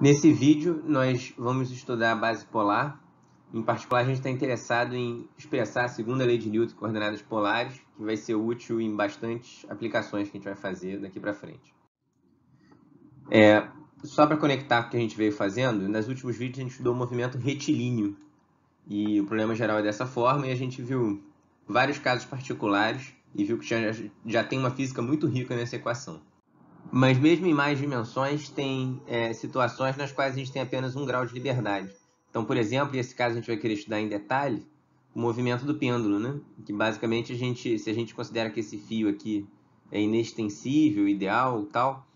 Nesse vídeo, nós vamos estudar a base polar. Em particular, a gente está interessado em expressar a segunda lei de Newton, coordenadas polares, que vai ser útil em bastantes aplicações que a gente vai fazer daqui para frente. É, só para conectar com o que a gente veio fazendo, nos últimos vídeos a gente estudou o movimento retilíneo. E o problema geral é dessa forma, e a gente viu vários casos particulares e viu que já, já tem uma física muito rica nessa equação. Mas mesmo em mais dimensões, tem é, situações nas quais a gente tem apenas um grau de liberdade. Então, por exemplo, esse caso a gente vai querer estudar em detalhe, o movimento do pêndulo, né? Que basicamente a gente, se a gente considera que esse fio aqui é inextensível, ideal, tal,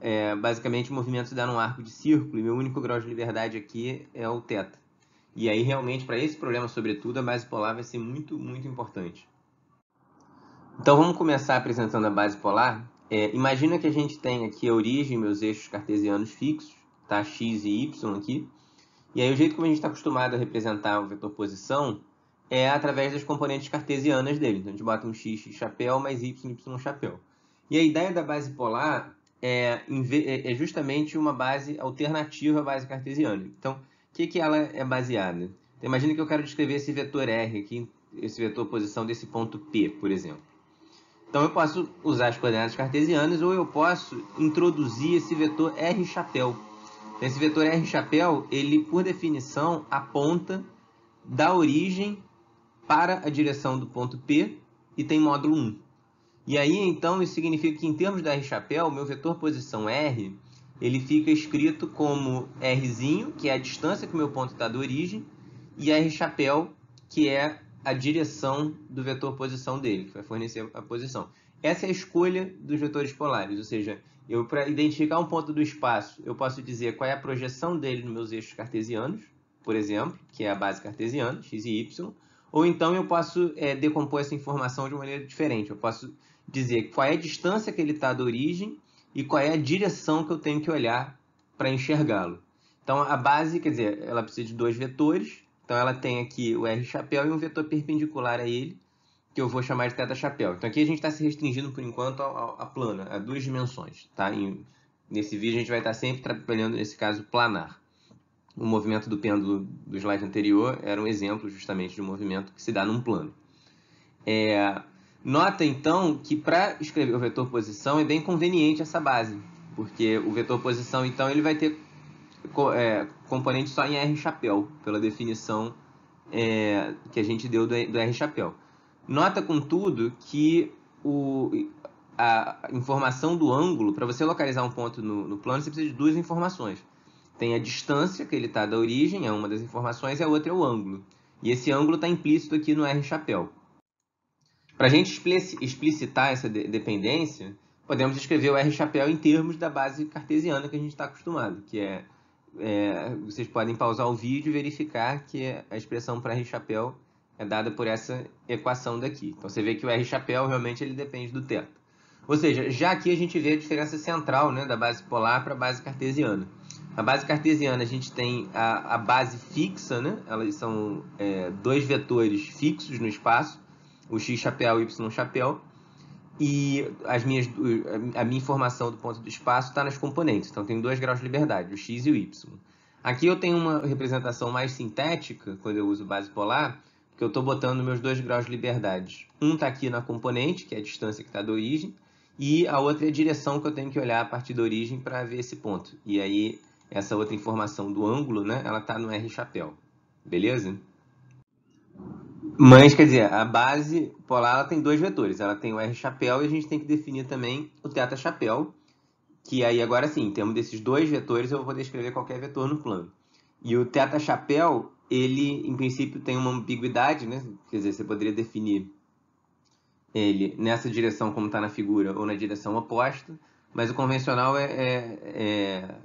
é, basicamente o movimento se dá num arco de círculo e meu único grau de liberdade aqui é o θ. E aí realmente para esse problema, sobretudo, a base polar vai ser muito, muito importante. Então vamos começar apresentando a base polar, é, imagina que a gente tem aqui a origem, meus eixos cartesianos fixos, tá? x e y aqui. E aí o jeito como a gente está acostumado a representar o vetor posição é através das componentes cartesianas dele. Então a gente bota um x, x chapéu, mais y, y chapéu. E a ideia da base polar é, é, é justamente uma base alternativa à base cartesiana. Então, o que, que ela é baseada? Então, imagina que eu quero descrever esse vetor R aqui, esse vetor posição desse ponto P, por exemplo. Então eu posso usar as coordenadas cartesianas ou eu posso introduzir esse vetor R chapéu. Esse vetor R chapéu, ele por definição aponta da origem para a direção do ponto P e tem módulo 1. E aí então isso significa que em termos da R chapéu, meu vetor posição R, ele fica escrito como Rzinho, que é a distância que o meu ponto está da origem, e R chapéu, que é a direção do vetor posição dele, que vai fornecer a posição. Essa é a escolha dos vetores polares, ou seja, eu para identificar um ponto do espaço, eu posso dizer qual é a projeção dele nos meus eixos cartesianos, por exemplo, que é a base cartesiana, x e y, ou então eu posso é, decompor essa informação de maneira diferente. Eu posso dizer qual é a distância que ele está da origem e qual é a direção que eu tenho que olhar para enxergá-lo. Então, a base, quer dizer, ela precisa de dois vetores, então ela tem aqui o R chapéu e um vetor perpendicular a ele, que eu vou chamar de teta chapéu. Então aqui a gente está se restringindo por enquanto à plana, a duas dimensões. Tá? nesse vídeo a gente vai estar tá sempre trabalhando, nesse caso, planar. O movimento do pêndulo do slide anterior era um exemplo justamente de um movimento que se dá num plano. É, nota então que para escrever o vetor posição é bem conveniente essa base, porque o vetor posição então ele vai ter é, componente só em R chapéu, pela definição é, que a gente deu do, R chapéu. Nota, contudo, que o, a informação do ângulo, para você localizar um ponto no, no, plano, você precisa de duas informações. Tem a distância, que ele está da origem, é uma das informações, e a outra é o ângulo. E esse ângulo está implícito aqui no R chapéu. Para a gente explicitar essa de dependência, podemos escrever o R chapéu em termos da base cartesiana que a gente está acostumado, que é é, vocês podem pausar o vídeo e verificar que a expressão para R chapéu é dada por essa equação daqui. Então você vê que o R chapéu realmente ele depende do teto. Ou seja, já aqui a gente vê a diferença central né, da base polar para a base cartesiana. Na base cartesiana a gente tem a, a base fixa, né? elas são é, dois vetores fixos no espaço, o x chapéu e y chapéu, e as minhas, a minha informação do ponto do espaço está nas componentes, então tem dois graus de liberdade, o x e o y. Aqui eu tenho uma representação mais sintética, quando eu uso base polar, porque eu estou botando meus dois graus de liberdade. Um está aqui na componente, que é a distância que está da origem, e a outra é a direção que eu tenho que olhar a partir da origem para ver esse ponto. E aí, essa outra informação do ângulo, né, ela está no R chapéu. Beleza? Mas, quer dizer, a base polar ela tem dois vetores. Ela tem o R chapéu e a gente tem que definir também o θ chapéu, que aí agora sim, em termos desses dois vetores, eu vou poder escrever qualquer vetor no plano. E o θ chapéu, ele, em princípio, tem uma ambiguidade, né? Quer dizer, você poderia definir ele nessa direção como está na figura ou na direção oposta, mas o convencional é, é, é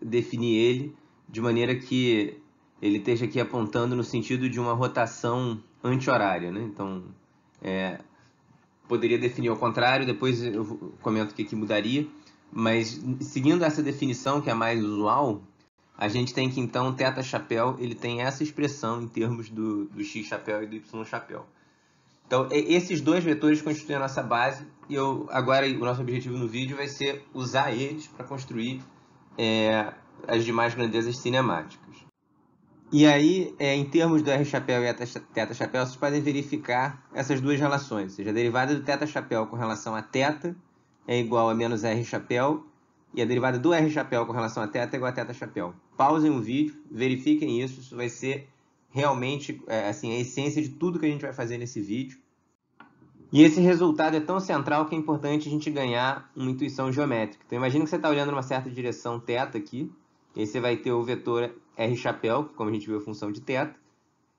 definir ele de maneira que ele esteja aqui apontando no sentido de uma rotação anti-horária. Né? Então, é, poderia definir ao contrário, depois eu comento o que, que mudaria, mas seguindo essa definição, que é a mais usual, a gente tem que então teta chapéu, ele tem essa expressão em termos do, do x chapéu e do y chapéu. Então, é, esses dois vetores constituem a nossa base e eu, agora o nosso objetivo no vídeo vai ser usar eles para construir é, as demais grandezas cinemáticas. E aí, é, em termos do R chapéu e teta chapéu, vocês podem verificar essas duas relações. Ou seja, a derivada do teta chapéu com relação a teta é igual a menos R chapéu e a derivada do R chapéu com relação a teta é igual a teta chapéu. Pausem o vídeo, verifiquem isso, isso vai ser realmente é, assim, a essência de tudo que a gente vai fazer nesse vídeo. E esse resultado é tão central que é importante a gente ganhar uma intuição geométrica. Então imagina que você está olhando numa certa direção teta aqui, e aí você vai ter o vetor R chapéu, que como a gente viu é função de θ,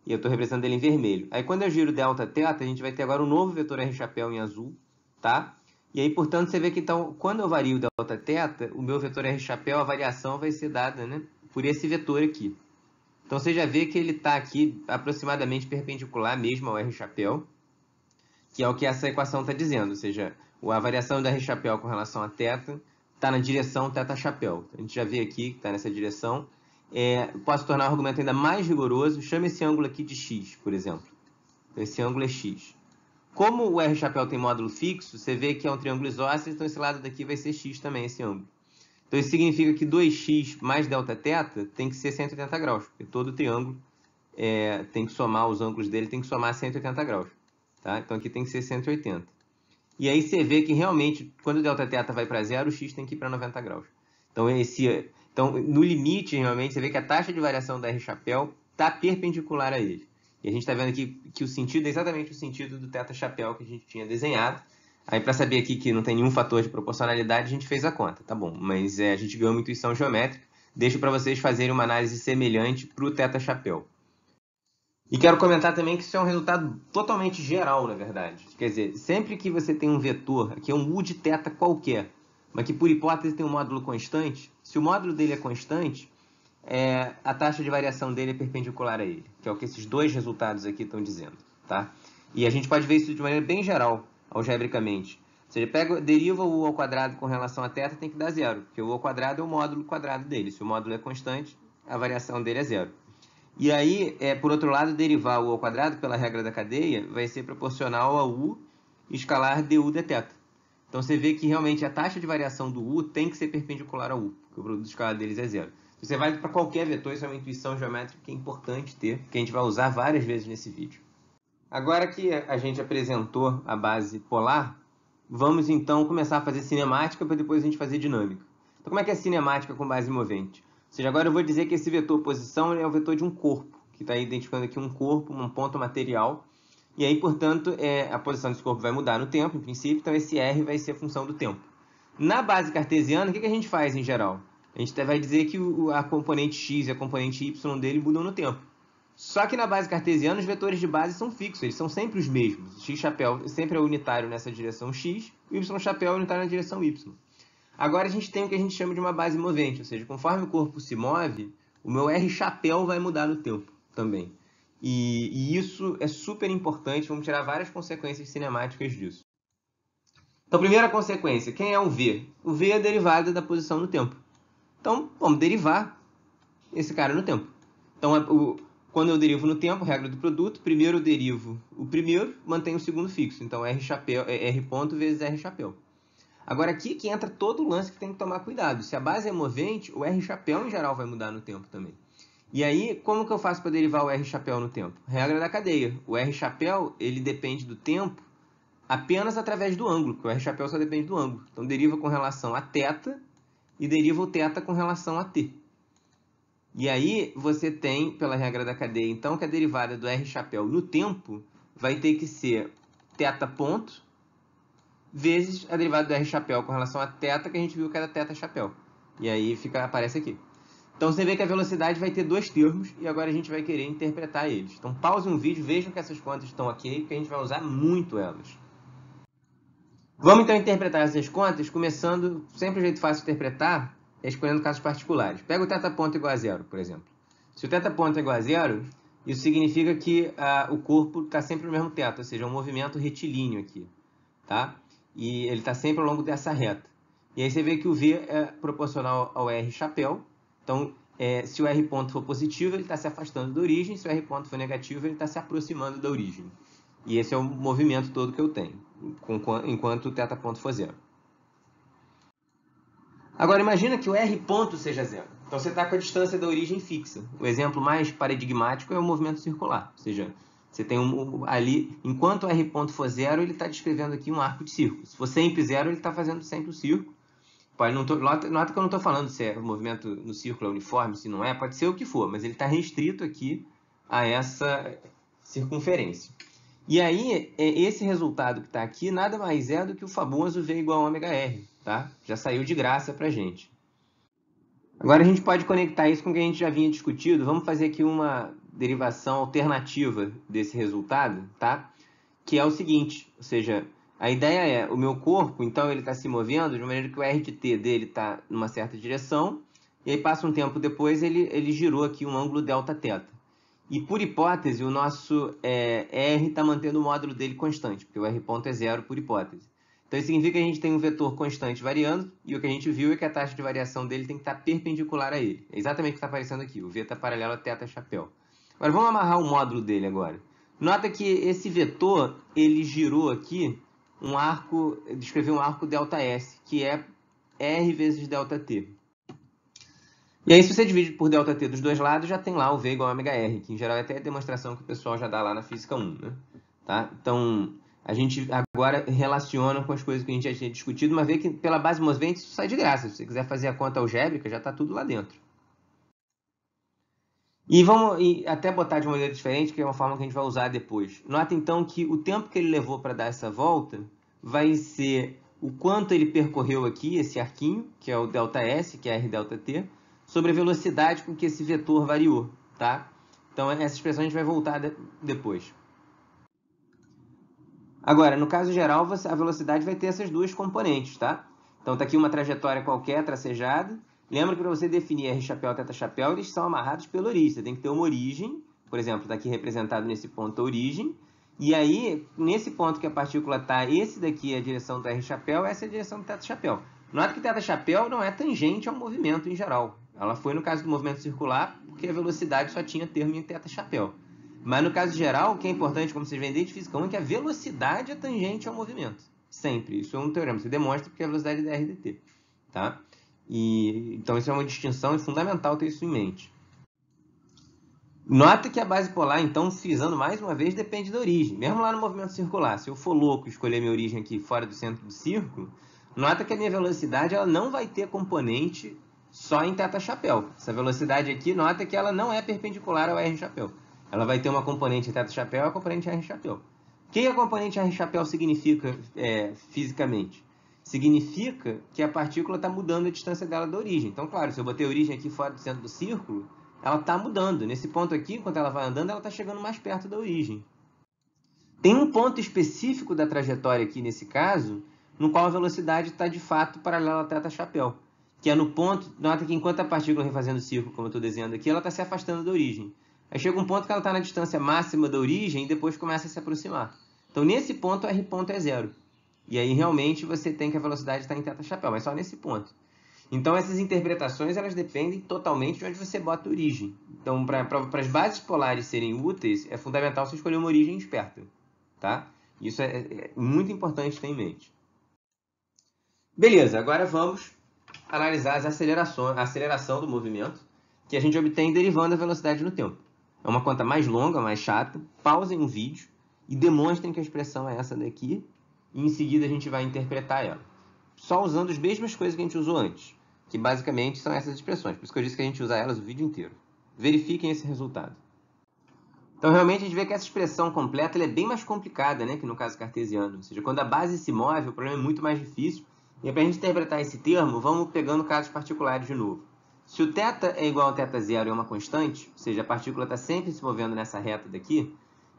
e eu estou representando ele em vermelho. Aí quando eu giro delta teta, a gente vai ter agora um novo vetor R chapéu em azul, tá? E aí, portanto, você vê que então, quando eu vario delta teta, o meu vetor R chapéu, a variação vai ser dada né, por esse vetor aqui. Então você já vê que ele está aqui aproximadamente perpendicular mesmo ao R chapéu, que é o que essa equação está dizendo, ou seja, a variação do R chapéu com relação a θ está na direção θ chapéu. A gente já vê aqui que está nessa direção, é, posso tornar o argumento ainda mais rigoroso, chame esse ângulo aqui de x, por exemplo. Então, esse ângulo é x. Como o R chapéu tem módulo fixo, você vê que é um triângulo isósceles, então esse lado daqui vai ser x também, esse ângulo. Então isso significa que 2x mais delta θ tem que ser 180 graus, porque todo triângulo é, tem que somar, os ângulos dele tem que somar 180 graus. Tá? Então aqui tem que ser 180. E aí você vê que realmente, quando o delta θ vai para zero, o x tem que ir para 90 graus. Então esse então, no limite, realmente, você vê que a taxa de variação da R-chapéu está perpendicular a ele. E a gente está vendo aqui que o sentido é exatamente o sentido do teta-chapéu que a gente tinha desenhado. Aí, para saber aqui que não tem nenhum fator de proporcionalidade, a gente fez a conta, tá bom. Mas é, a gente ganhou uma intuição geométrica. Deixo para vocês fazerem uma análise semelhante para o teta-chapéu. E quero comentar também que isso é um resultado totalmente geral, na verdade. Quer dizer, sempre que você tem um vetor, aqui é um U de teta qualquer, mas que por hipótese tem um módulo constante, se o módulo dele é constante, é, a taxa de variação dele é perpendicular a ele, que é o que esses dois resultados aqui estão dizendo. Tá? E a gente pode ver isso de maneira bem geral, algebricamente. Ou seja, pega, deriva o u ao quadrado com relação a θ, tem que dar zero, porque o u ao quadrado é o módulo quadrado dele. Se o módulo é constante, a variação dele é zero. E aí, é, por outro lado, derivar o u ao quadrado pela regra da cadeia vai ser proporcional a u escalar du dθ. Então você vê que realmente a taxa de variação do U tem que ser perpendicular ao U, porque o produto escalar deles é zero. Você vai para qualquer vetor, isso é uma intuição geométrica que é importante ter, que a gente vai usar várias vezes nesse vídeo. Agora que a gente apresentou a base polar, vamos então começar a fazer cinemática para depois a gente fazer dinâmica. Então como é que é cinemática com base movente? Ou seja, agora eu vou dizer que esse vetor posição é o vetor de um corpo, que está identificando aqui um corpo, um ponto material, e aí, portanto, é, a posição desse corpo vai mudar no tempo, em princípio, então esse R vai ser função do tempo. Na base cartesiana, o que, que a gente faz em geral? A gente vai dizer que o, a componente x e a componente y dele mudam no tempo. Só que na base cartesiana, os vetores de base são fixos, eles são sempre os mesmos. x chapéu sempre é unitário nessa direção x, y chapéu é unitário na direção y. Agora a gente tem o que a gente chama de uma base movente, ou seja, conforme o corpo se move, o meu r chapéu vai mudar no tempo também. E, e, isso é super importante, vamos tirar várias consequências cinemáticas disso. Então, primeira consequência, quem é o V? O V é derivada da posição no tempo. Então, vamos derivar esse cara no tempo. Então, o, quando eu derivo no tempo, regra do produto, primeiro eu derivo o primeiro, mantenho o segundo fixo. Então, R, chapéu, é, R ponto vezes R chapéu. Agora, aqui que entra todo o lance que tem que tomar cuidado. Se a base é movente, o R chapéu em geral vai mudar no tempo também. E aí, como que eu faço para derivar o R chapéu no tempo? Regra da cadeia. O R chapéu, ele depende do tempo apenas através do ângulo, porque o R chapéu só depende do ângulo. Então, deriva com relação a θ e deriva o θ com relação a t. E aí, você tem, pela regra da cadeia, então, que a derivada do R chapéu no tempo vai ter que ser θ ponto vezes a derivada do R chapéu com relação a θ, que a gente viu que era θ chapéu. E aí fica, aparece aqui. Então você vê que a velocidade vai ter dois termos e agora a gente vai querer interpretar eles. Então pause um vídeo, vejam que essas contas estão aqui, porque a gente vai usar muito elas. Vamos então interpretar essas contas, começando, sempre o jeito fácil de interpretar é escolhendo casos particulares. Pega o teta ponto igual a zero, por exemplo. Se o teta ponto é igual a zero, isso significa que ah, o corpo está sempre no mesmo teto, ou seja, é um movimento retilíneo aqui. Tá? E ele está sempre ao longo dessa reta. E aí você vê que o V é proporcional ao R chapéu, então, é, se o R ponto for positivo, ele está se afastando da origem, se o R ponto for negativo, ele está se aproximando da origem. E esse é o movimento todo que eu tenho, enquanto o θ ponto for zero. Agora, imagina que o R ponto seja zero. Então, você está com a distância da origem fixa. O exemplo mais paradigmático é o movimento circular, ou seja, você tem um, ali, enquanto o R ponto for zero, ele está descrevendo aqui um arco de círculo. Se for sempre zero, ele está fazendo sempre o círculo. Pode, não tô, nota, nota que eu não estou falando se é movimento no círculo é uniforme, se não é, pode ser o que for, mas ele está restrito aqui a essa circunferência. E aí, é, esse resultado que está aqui nada mais é do que o famoso V igual a ωr, tá? Já saiu de graça para a gente. Agora a gente pode conectar isso com o que a gente já vinha discutido. Vamos fazer aqui uma derivação alternativa desse resultado, tá? Que é o seguinte, ou seja, a ideia é, o meu corpo, então, ele está se movendo de maneira que o RT dele está numa certa direção, e aí passa um tempo depois, ele, ele girou aqui um ângulo delta-θ. E por hipótese, o nosso é, R está mantendo o módulo dele constante, porque o R ponto é zero por hipótese. Então isso significa que a gente tem um vetor constante variando, e o que a gente viu é que a taxa de variação dele tem que estar tá perpendicular a ele. É exatamente o que está aparecendo aqui, o V está paralelo a θ chapéu. Agora vamos amarrar o módulo dele agora. Nota que esse vetor, ele girou aqui um arco, descrever um arco delta S, que é R vezes delta T. E aí, se você divide por delta T dos dois lados, já tem lá o V igual a ômega R, que em geral é até a demonstração que o pessoal já dá lá na física 1. Né? Tá? Então, a gente agora relaciona com as coisas que a gente já tinha discutido, mas vê que pela base movente isso sai de graça. Se você quiser fazer a conta algébrica, já está tudo lá dentro. E vamos e até botar de uma maneira diferente, que é uma forma que a gente vai usar depois. Nota então que o tempo que ele levou para dar essa volta vai ser o quanto ele percorreu aqui, esse arquinho, que é o delta S, que é R delta T, sobre a velocidade com que esse vetor variou. Tá? Então, essa expressão a gente vai voltar de, depois. Agora, no caso geral, a velocidade vai ter essas duas componentes. Tá? Então, está aqui uma trajetória qualquer tracejada, Lembra que para você definir R-chapéu, teta chapéu eles são amarrados pela origem. Você tem que ter uma origem, por exemplo, está aqui representado nesse ponto a origem. E aí, nesse ponto que a partícula está, esse daqui é a direção do R-chapéu, essa é a direção do teta chapéu Nota que teta chapéu não é tangente ao movimento em geral. Ela foi no caso do movimento circular, porque a velocidade só tinha termo em teta chapéu Mas no caso geral, o que é importante, como vocês vêm desde física 1, é que a velocidade é tangente ao movimento. Sempre. Isso é um teorema. Você demonstra porque a velocidade é dr dt. Tá? E, então, isso é uma distinção e fundamental ter isso em mente. Nota que a base polar, então, frisando mais uma vez, depende da origem. Mesmo lá no movimento circular, se eu for louco escolher minha origem aqui fora do centro do círculo, nota que a minha velocidade ela não vai ter componente só em teta-chapéu. Essa velocidade aqui, nota que ela não é perpendicular ao R-chapéu. Ela vai ter uma componente teta-chapéu e uma componente R-chapéu. O que a componente R-chapéu significa é, fisicamente? significa que a partícula está mudando a distância dela da origem. Então, claro, se eu botei a origem aqui fora do centro do círculo, ela está mudando. Nesse ponto aqui, enquanto ela vai andando, ela está chegando mais perto da origem. Tem um ponto específico da trajetória aqui, nesse caso, no qual a velocidade está, de fato, paralela à teta-chapéu, que é no ponto... Nota que enquanto a partícula refazendo o círculo, como eu estou desenhando aqui, ela está se afastando da origem. Aí chega um ponto que ela está na distância máxima da origem e depois começa a se aproximar. Então, nesse ponto, R ponto é zero. E aí realmente você tem que a velocidade está em teta-chapéu, mas só nesse ponto. Então essas interpretações elas dependem totalmente de onde você bota a origem. Então para as bases polares serem úteis, é fundamental você escolher uma origem esperta. Tá? Isso é, é, é muito importante ter em mente. Beleza, agora vamos analisar as acelerações, a aceleração do movimento que a gente obtém derivando a velocidade no tempo. É uma conta mais longa, mais chata. Pausem o vídeo e demonstrem que a expressão é essa daqui e em seguida a gente vai interpretar ela. Só usando as mesmas coisas que a gente usou antes, que basicamente são essas expressões. Por isso que eu disse que a gente usa elas o vídeo inteiro. Verifiquem esse resultado. Então, realmente, a gente vê que essa expressão completa é bem mais complicada né, que no caso cartesiano. Ou seja, quando a base se move, o problema é muito mais difícil. E para a gente interpretar esse termo, vamos pegando casos particulares de novo. Se o θ é igual a θ zero e é uma constante, ou seja, a partícula está sempre se movendo nessa reta daqui,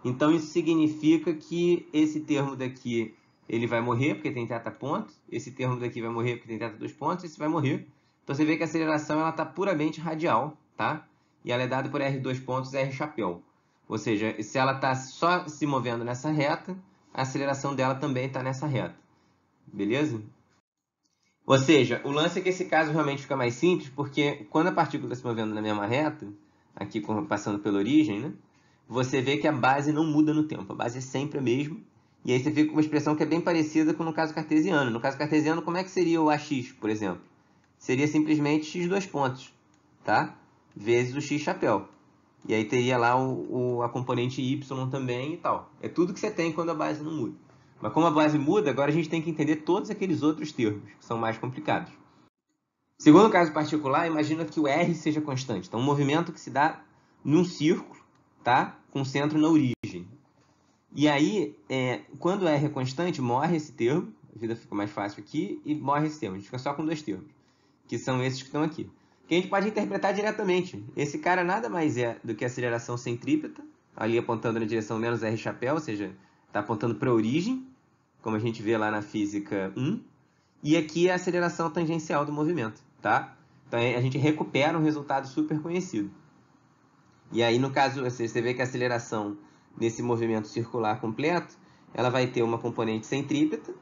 então isso significa que esse termo daqui ele vai morrer porque tem teta ponto, esse termo daqui vai morrer porque tem teta dois pontos, esse vai morrer. Então você vê que a aceleração ela está puramente radial, tá? E ela é dada por R dois pontos R chapéu. Ou seja, se ela está só se movendo nessa reta, a aceleração dela também está nessa reta. Beleza? Ou seja, o lance é que esse caso realmente fica mais simples, porque quando a partícula está se movendo na mesma reta, aqui passando pela origem, né? você vê que a base não muda no tempo, a base é sempre a mesma, e aí você fica com uma expressão que é bem parecida com no caso cartesiano. No caso cartesiano, como é que seria o AX, por exemplo? Seria simplesmente x dois pontos, tá? Vezes o x chapéu. E aí teria lá o, o, a componente y também e tal. É tudo que você tem quando a base não muda. Mas como a base muda, agora a gente tem que entender todos aqueles outros termos, que são mais complicados. Segundo caso particular, imagina que o R seja constante. Então, um movimento que se dá num círculo, tá? Com centro na origem. E aí, é, quando R é constante, morre esse termo, a vida fica mais fácil aqui, e morre esse termo, a gente fica só com dois termos, que são esses que estão aqui. Que a gente pode interpretar diretamente. Esse cara nada mais é do que a aceleração centrípeta, ali apontando na direção menos R chapéu, ou seja, está apontando para a origem, como a gente vê lá na física 1, e aqui é a aceleração tangencial do movimento, tá? Então a gente recupera um resultado super conhecido. E aí, no caso, você vê que a aceleração nesse movimento circular completo, ela vai ter uma componente centrípeta,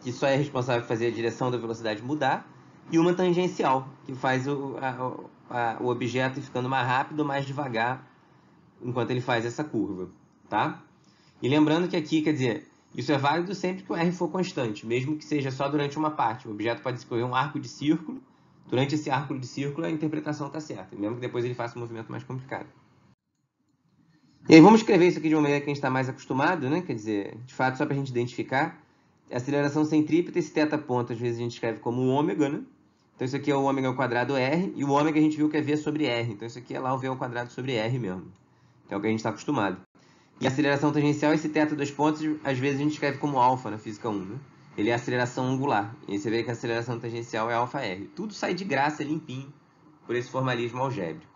que só é responsável por fazer a direção da velocidade mudar, e uma tangencial, que faz o, a, a, o objeto ficando mais rápido, mais devagar, enquanto ele faz essa curva. Tá? E lembrando que aqui, quer dizer, isso é válido sempre que o R for constante, mesmo que seja só durante uma parte. O objeto pode escorrer um arco de círculo, durante esse arco de círculo a interpretação está certa, mesmo que depois ele faça um movimento mais complicado. E aí vamos escrever isso aqui de uma maneira que a gente está mais acostumado, né? Quer dizer, de fato, só para a gente identificar, a aceleração centrípeta, esse θ-ponto, às vezes a gente escreve como ômega, né? Então isso aqui é o ômega ao quadrado R, e o ômega a gente viu que é V sobre R. Então isso aqui é lá o V ao quadrado sobre R mesmo. Então é o que a gente está acostumado. E a aceleração tangencial, esse θ dois pontos, às vezes a gente escreve como alfa na física 1, né? Ele é a aceleração angular. E aí você vê que a aceleração tangencial é alfa R. Tudo sai de graça limpinho por esse formalismo algébrico.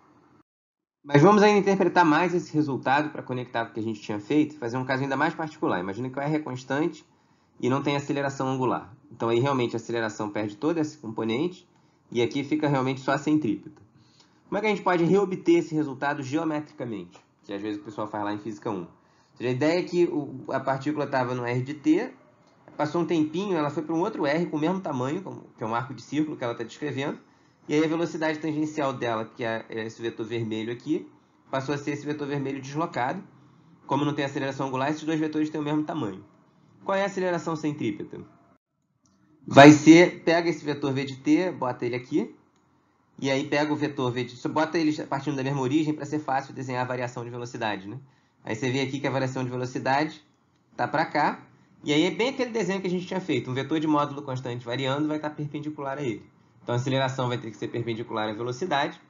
Mas vamos ainda interpretar mais esse resultado para conectar o que a gente tinha feito, fazer um caso ainda mais particular. Imagina que o R é constante e não tem aceleração angular. Então aí realmente a aceleração perde todo esse componente e aqui fica realmente só a centrípeta. Como é que a gente pode reobter esse resultado geometricamente? Que às vezes o pessoal faz lá em Física 1. Seja, a ideia é que o, a partícula estava no R de T, passou um tempinho, ela foi para um outro R com o mesmo tamanho, que é um arco de círculo que ela está descrevendo, e aí a velocidade tangencial dela, que é, é esse vetor vermelho aqui, passou a ser esse vetor vermelho deslocado. Como não tem aceleração angular, esses dois vetores têm o mesmo tamanho. Qual é a aceleração centrípeta? Vai ser, pega esse vetor v de t, bota ele aqui, e aí pega o vetor v de t, bota eles partindo da mesma origem para ser fácil desenhar a variação de velocidade. Né? Aí você vê aqui que a variação de velocidade está para cá, e aí é bem aquele desenho que a gente tinha feito, um vetor de módulo constante variando vai estar tá perpendicular a ele. Então a aceleração vai ter que ser perpendicular à velocidade,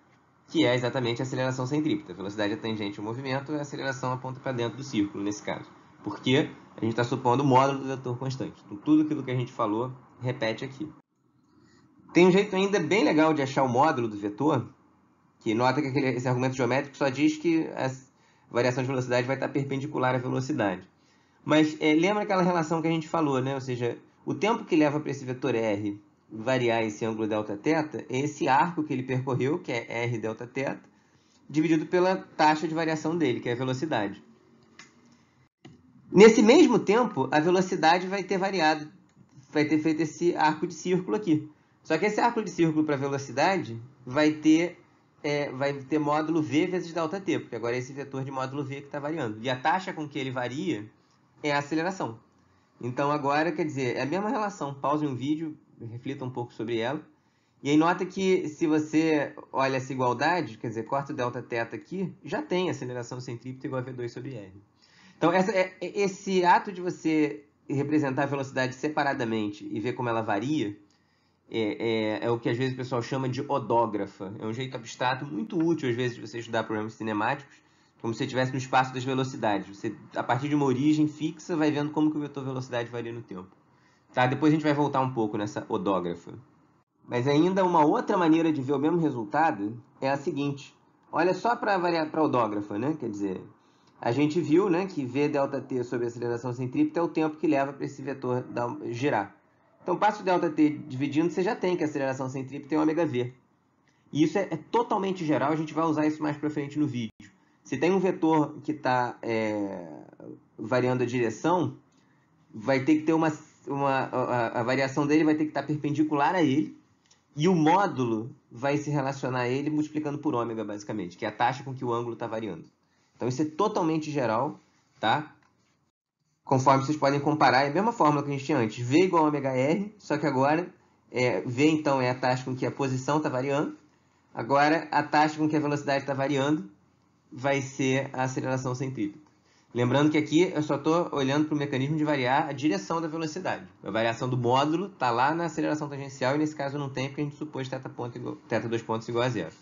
que é exatamente a aceleração centrípeta. A velocidade é tangente ao movimento, é a aceleração aponta para dentro do círculo, nesse caso. Porque a gente está supondo o módulo do vetor constante. Então, tudo aquilo que a gente falou repete aqui. Tem um jeito ainda bem legal de achar o módulo do vetor, que nota que aquele, esse argumento geométrico só diz que a variação de velocidade vai estar tá perpendicular à velocidade. Mas é, lembra aquela relação que a gente falou, né? ou seja, o tempo que leva para esse vetor R variar esse ângulo delta-teta é esse arco que ele percorreu, que é R delta-teta, dividido pela taxa de variação dele, que é a velocidade. Nesse mesmo tempo, a velocidade vai ter variado, vai ter feito esse arco de círculo aqui. Só que esse arco de círculo para velocidade vai ter, é, vai ter módulo v vezes delta t, porque agora é esse vetor de módulo v que está variando. E a taxa com que ele varia é a aceleração. Então, agora, quer dizer, é a mesma relação. Pause um vídeo, reflita um pouco sobre ela. E aí nota que se você olha essa igualdade, quer dizer, corta o delta θ aqui, já tem aceleração centrípeta igual a V2 sobre R. Então essa, é, é, esse ato de você representar a velocidade separadamente e ver como ela varia, é, é, é, o que às vezes o pessoal chama de odógrafa. É um jeito abstrato muito útil às vezes de você estudar problemas cinemáticos, como se você estivesse no espaço das velocidades. Você, a partir de uma origem fixa, vai vendo como que o vetor velocidade varia no tempo. Tá? Depois a gente vai voltar um pouco nessa odógrafa. Mas ainda uma outra maneira de ver o mesmo resultado é a seguinte. Olha só para a odógrafa, né? Quer dizer, a gente viu né, que V t sobre aceleração centrípeta é o tempo que leva para esse vetor girar. Então, passo ΔT dividindo, você já tem que a aceleração centrípeta é ômega V. E isso é, é, totalmente geral, a gente vai usar isso mais para frente no vídeo. Se tem um vetor que está é, variando a direção, vai ter que ter uma uma, a, a variação dele vai ter que estar tá perpendicular a ele, e o módulo vai se relacionar a ele multiplicando por ômega, basicamente, que é a taxa com que o ângulo está variando. Então isso é totalmente geral, tá? Conforme vocês podem comparar, é a mesma fórmula que a gente tinha antes. V igual a ômega R, só que agora é, V, então, é a taxa com que a posição está variando. Agora, a taxa com que a velocidade está variando vai ser a aceleração centrípeta. Lembrando que aqui eu só estou olhando para o mecanismo de variar a direção da velocidade. A variação do módulo está lá na aceleração tangencial e nesse caso não tem porque a gente supôs θ, ponto igual, dois pontos igual a zero.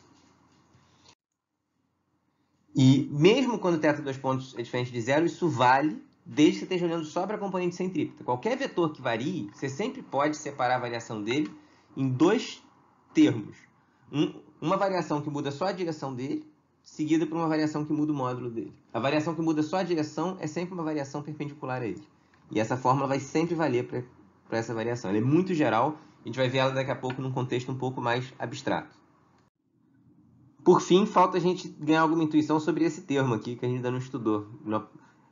E mesmo quando θ dois pontos é diferente de zero, isso vale desde que você esteja olhando só para a componente centrípeta. Qualquer vetor que varie, você sempre pode separar a variação dele em dois termos. Um, uma variação que muda só a direção dele seguida por uma variação que muda o módulo dele. A variação que muda só a direção é sempre uma variação perpendicular a ele. E essa fórmula vai sempre valer para essa variação. Ela é muito geral, a gente vai ver ela daqui a pouco num contexto um pouco mais abstrato. Por fim, falta a gente ganhar alguma intuição sobre esse termo aqui, que a gente ainda não estudou.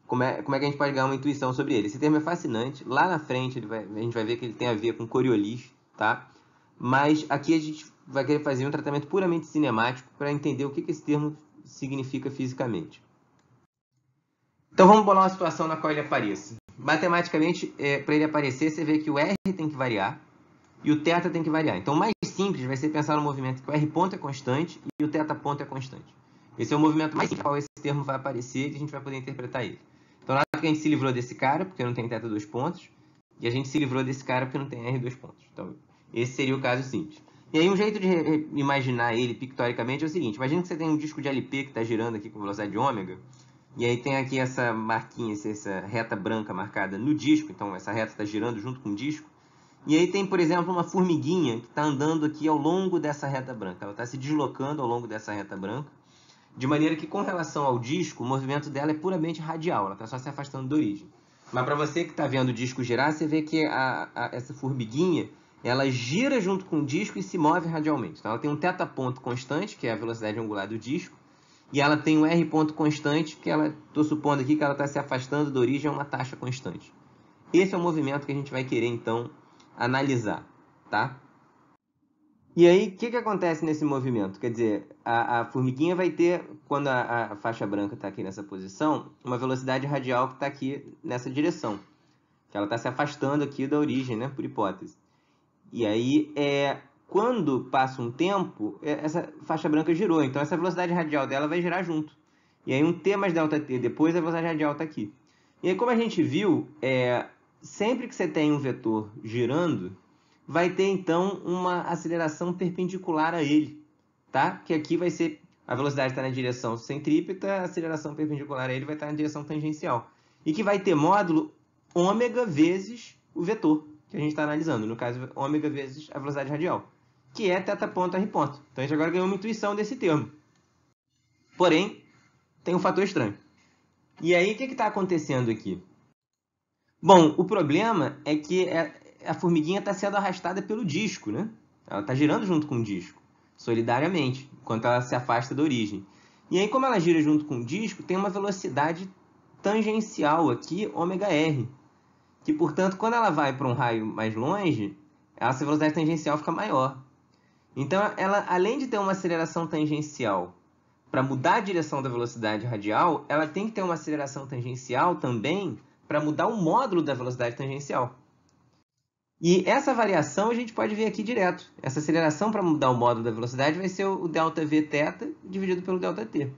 Como é, como é que a gente pode ganhar uma intuição sobre ele? Esse termo é fascinante. Lá na frente vai, a gente vai ver que ele tem a ver com Coriolis, tá? Mas aqui a gente vai querer fazer um tratamento puramente cinemático para entender o que, que esse termo significa fisicamente. Então vamos bolar uma situação na qual ele apareça. Matematicamente, é, para ele aparecer, você vê que o R tem que variar e o θ tem que variar. Então o mais simples vai ser pensar no movimento que o R ponto é constante e o θ ponto é constante. Esse é o movimento mais simples qual esse termo vai aparecer e a gente vai poder interpretar ele. Então nada que a gente se livrou desse cara, porque não tem θ dois pontos, e a gente se livrou desse cara porque não tem R dois pontos. Então esse seria o caso simples. E aí um jeito de imaginar ele pictoricamente é o seguinte, imagina que você tem um disco de LP que está girando aqui com velocidade ômega, e aí tem aqui essa marquinha, essa reta branca marcada no disco, então essa reta está girando junto com o disco, e aí tem, por exemplo, uma formiguinha que está andando aqui ao longo dessa reta branca, ela está se deslocando ao longo dessa reta branca, de maneira que com relação ao disco, o movimento dela é puramente radial, ela está só se afastando da origem. Mas para você que está vendo o disco girar, você vê que a, a, essa formiguinha ela gira junto com o disco e se move radialmente. Então, ela tem um θ ponto constante, que é a velocidade angular do disco, e ela tem um R ponto constante, que ela estou supondo aqui que ela está se afastando da origem a é uma taxa constante. Esse é o movimento que a gente vai querer, então, analisar. Tá? E aí, o que, que acontece nesse movimento? Quer dizer, a, a formiguinha vai ter, quando a, a faixa branca está aqui nessa posição, uma velocidade radial que está aqui nessa direção. Que ela está se afastando aqui da origem, né, por hipótese. E aí, é, quando passa um tempo, é, essa faixa branca girou, então essa velocidade radial dela vai girar junto. E aí um t mais delta t depois, a velocidade radial está aqui. E aí, como a gente viu, é, sempre que você tem um vetor girando, vai ter então uma aceleração perpendicular a ele, tá? Que aqui vai ser a velocidade está na direção centrípeta, a aceleração perpendicular a ele vai estar tá na direção tangencial. E que vai ter módulo ômega vezes o vetor que a gente está analisando, no caso, ômega vezes a velocidade radial, que é θ ponto R ponto. Então, a gente agora ganhou uma intuição desse termo. Porém, tem um fator estranho. E aí, o que é está acontecendo aqui? Bom, o problema é que é, a formiguinha está sendo arrastada pelo disco, né? Ela está girando junto com o disco, solidariamente, enquanto ela se afasta da origem. E aí, como ela gira junto com o disco, tem uma velocidade tangencial aqui, ωr, r, que, portanto, quando ela vai para um raio mais longe, essa velocidade tangencial fica maior. Então, ela, além de ter uma aceleração tangencial para mudar a direção da velocidade radial, ela tem que ter uma aceleração tangencial também para mudar o módulo da velocidade tangencial. E essa variação a gente pode ver aqui direto. Essa aceleração para mudar o módulo da velocidade vai ser o delta v dividido pelo delta t.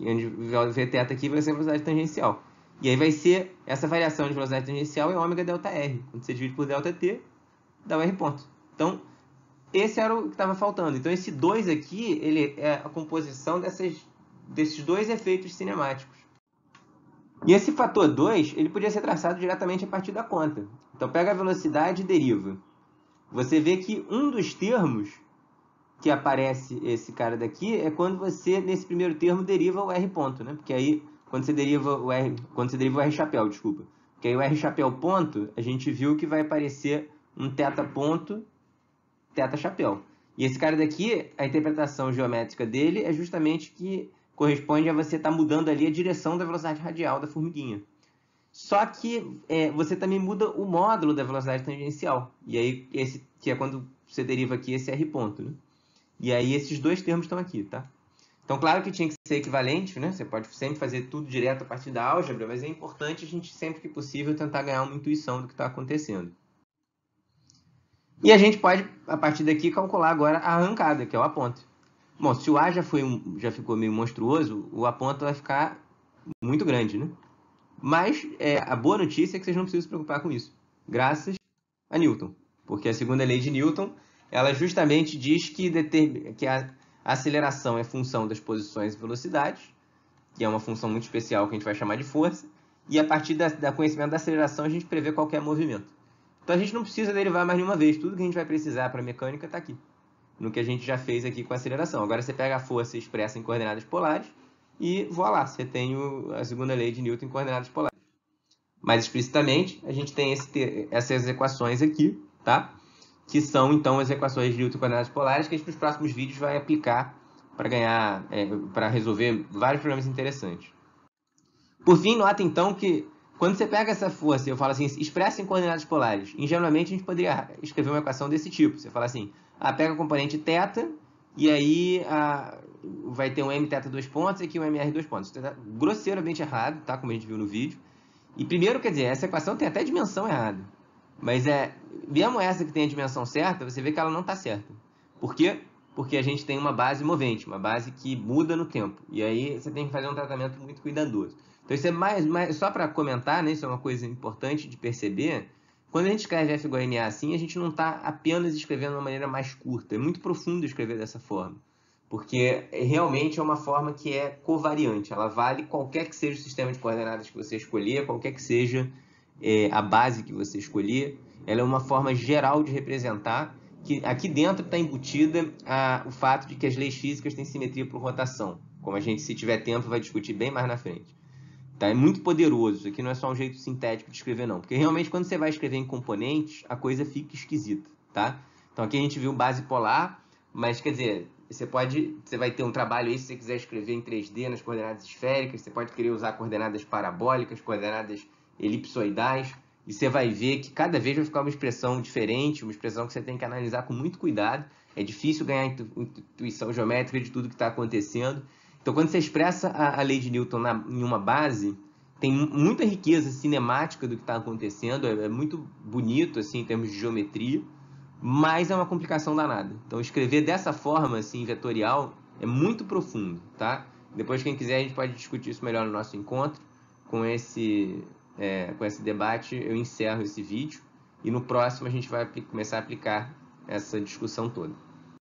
Onde v θ aqui vai ser a velocidade tangencial. E aí vai ser essa variação de velocidade tangencial é ômega delta r. Quando você divide por delta t, dá o r ponto. Então, esse era o que estava faltando. Então, esse 2 aqui ele é a composição dessas, desses dois efeitos cinemáticos. E esse fator 2 ele podia ser traçado diretamente a partir da conta. Então, pega a velocidade e deriva. Você vê que um dos termos que aparece esse cara daqui é quando você, nesse primeiro termo, deriva o r ponto, né? Porque aí quando você deriva o R, quando você deriva o R chapéu, desculpa. Porque aí o R chapéu ponto, a gente viu que vai aparecer um teta ponto, teta chapéu. E esse cara daqui, a interpretação geométrica dele é justamente que corresponde a você estar tá mudando ali a direção da velocidade radial da formiguinha. Só que é, você também muda o módulo da velocidade tangencial. E aí, esse, que é quando você deriva aqui esse R ponto. Né? E aí, esses dois termos estão aqui, tá? Então, claro que tinha que ser equivalente, né? Você pode sempre fazer tudo direto a partir da álgebra, mas é importante a gente, sempre que possível, tentar ganhar uma intuição do que está acontecendo. E a gente pode, a partir daqui, calcular agora a arrancada, que é o aponto. Bom, se o A já, foi um, já ficou meio monstruoso, o aponto vai ficar muito grande, né? Mas é, a boa notícia é que vocês não precisam se preocupar com isso, graças a Newton. Porque a segunda lei de Newton, ela justamente diz que, que a a aceleração é função das posições e velocidades, que é uma função muito especial que a gente vai chamar de força. E a partir da, conhecimento da aceleração, a gente prevê qualquer movimento. Então a gente não precisa derivar mais nenhuma vez. Tudo que a gente vai precisar para mecânica está aqui. No que a gente já fez aqui com a aceleração. Agora você pega a força expressa em coordenadas polares e voa lá. você tem o, a segunda lei de Newton em coordenadas polares. Mais explicitamente, a gente tem esse, essas equações aqui, tá? que são então as equações de Newton coordenadas polares que a gente nos próximos vídeos vai aplicar para ganhar, é, para resolver vários problemas interessantes. Por fim, nota então que quando você pega essa força, eu falo assim, expressa em coordenadas polares. Ingenuamente a gente poderia escrever uma equação desse tipo. Você fala assim, ah, pega a componente θ e aí ah, vai ter um mθ dois pontos e aqui um mr dois pontos. Isso está grosseiramente errado, tá? Como a gente viu no vídeo. E primeiro, quer dizer, essa equação tem até dimensão errada. Mas é, mesmo essa que tem a dimensão certa, você vê que ela não está certa. Por quê? Porque a gente tem uma base movente, uma base que muda no tempo. E aí você tem que fazer um tratamento muito cuidadoso. Então isso é mais, mais só para comentar, né, isso é uma coisa importante de perceber. Quando a gente escreve F igual a NA assim, a gente não está apenas escrevendo de uma maneira mais curta. É muito profundo escrever dessa forma. Porque é, realmente é uma forma que é covariante. Ela vale qualquer que seja o sistema de coordenadas que você escolher, qualquer que seja é, a base que você escolher, ela é uma forma geral de representar que aqui dentro está embutida a, o fato de que as leis físicas têm simetria por rotação, como a gente, se tiver tempo, vai discutir bem mais na frente. Tá? É muito poderoso, isso aqui não é só um jeito sintético de escrever não, porque realmente quando você vai escrever em componentes, a coisa fica esquisita, tá? Então aqui a gente viu base polar, mas quer dizer, você pode, você vai ter um trabalho aí se você quiser escrever em 3D nas coordenadas esféricas, você pode querer usar coordenadas parabólicas, coordenadas elipsoidais, e você vai ver que cada vez vai ficar uma expressão diferente, uma expressão que você tem que analisar com muito cuidado. É difícil ganhar intuição geométrica de tudo que está acontecendo. Então, quando você expressa a, a lei de Newton na, em uma base, tem muita riqueza cinemática do que está acontecendo, é, é, muito bonito assim, em termos de geometria, mas é uma complicação danada. Então, escrever dessa forma, assim, vetorial, é muito profundo, tá? Depois, quem quiser, a gente pode discutir isso melhor no nosso encontro com esse é, com esse debate, eu encerro esse vídeo e no próximo a gente vai começar a aplicar essa discussão toda.